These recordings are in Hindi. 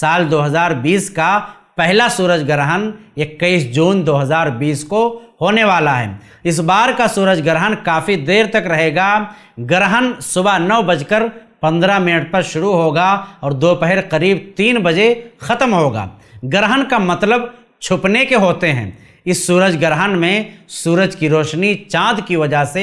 साल 2020 का पहला सूरज ग्रहण 21 जून 2020 को होने वाला है इस बार का सूरज ग्रहण काफ़ी देर तक रहेगा ग्रहण सुबह नौ बजकर पंद्रह मिनट पर शुरू होगा और दोपहर करीब तीन बजे ख़त्म होगा ग्रहण का मतलब छुपने के होते हैं इस सूरज ग्रहण में सूरज की रोशनी चाँद की वजह से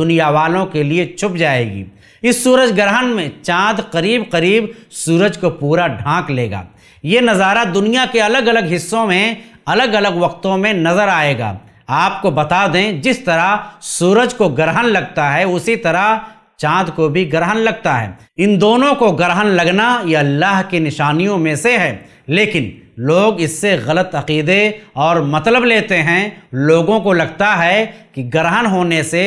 दुनिया वालों के लिए छुप जाएगी इस सूरज ग्रहण में चाँद करीब करीब सूरज को पूरा ढांक लेगा ये नज़ारा दुनिया के अलग अलग हिस्सों में अलग अलग वक्तों में नज़र आएगा आपको बता दें जिस तरह सूरज को ग्रहण लगता है उसी तरह चांद को भी ग्रहण लगता है इन दोनों को ग्रहण लगना यह अल्लाह की निशानियों में से है लेकिन लोग इससे गलत अकीदे और मतलब लेते हैं लोगों को लगता है कि ग्रहण होने से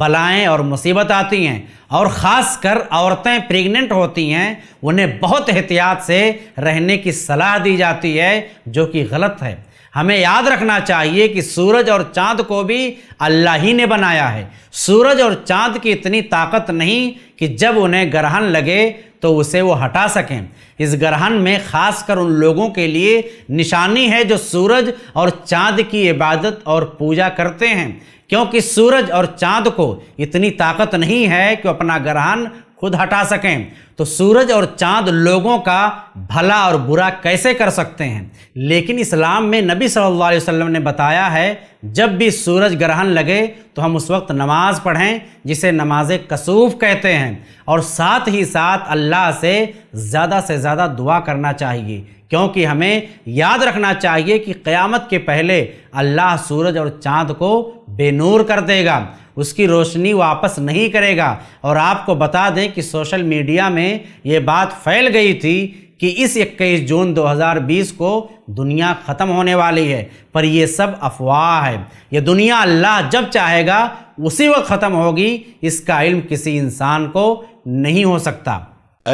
बलाएं और मुसीबत आती हैं और ख़ास कर औरतें प्रेग्नेंट होती हैं उन्हें बहुत एहतियात से रहने की सलाह दी जाती है जो कि गलत है हमें याद रखना चाहिए कि सूरज और चांद को भी अल्लाह ही ने बनाया है सूरज और चांद की इतनी ताकत नहीं कि जब उन्हें ग्रहण लगे तो उसे वो हटा सकें इस ग्रहण में ख़ास कर उन लोगों के लिए निशानी है जो सूरज और चांद की इबादत और पूजा करते हैं क्योंकि सूरज और चांद को इतनी ताकत नहीं है कि अपना ग्रहण खुद हटा सकें तो सूरज और चांद लोगों का भला और बुरा कैसे कर सकते हैं लेकिन इस्लाम में नबी सल्लल्लाहु अलैहि वसल्लम ने बताया है जब भी सूरज ग्रहण लगे तो हम उस वक्त नमाज पढ़ें जिसे नमाज कसूफ कहते हैं और साथ ही साथ अल्लाह से ज़्यादा से ज़्यादा दुआ करना चाहिए क्योंकि हमें याद रखना चाहिए कि क़यामत के पहले अल्लाह सूरज और चाँद को बेनूर कर देगा उसकी रोशनी वापस नहीं करेगा और आपको बता दें कि सोशल मीडिया में ये बात फैल गई थी कि इस 21 जून 2020 को दुनिया ख़त्म होने वाली है पर यह सब अफवाह है यह दुनिया अल्लाह जब चाहेगा उसी वक्त ख़त्म होगी इसका इल्म किसी इंसान को नहीं हो सकता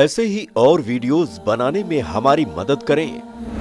ऐसे ही और वीडियोस बनाने में हमारी मदद करें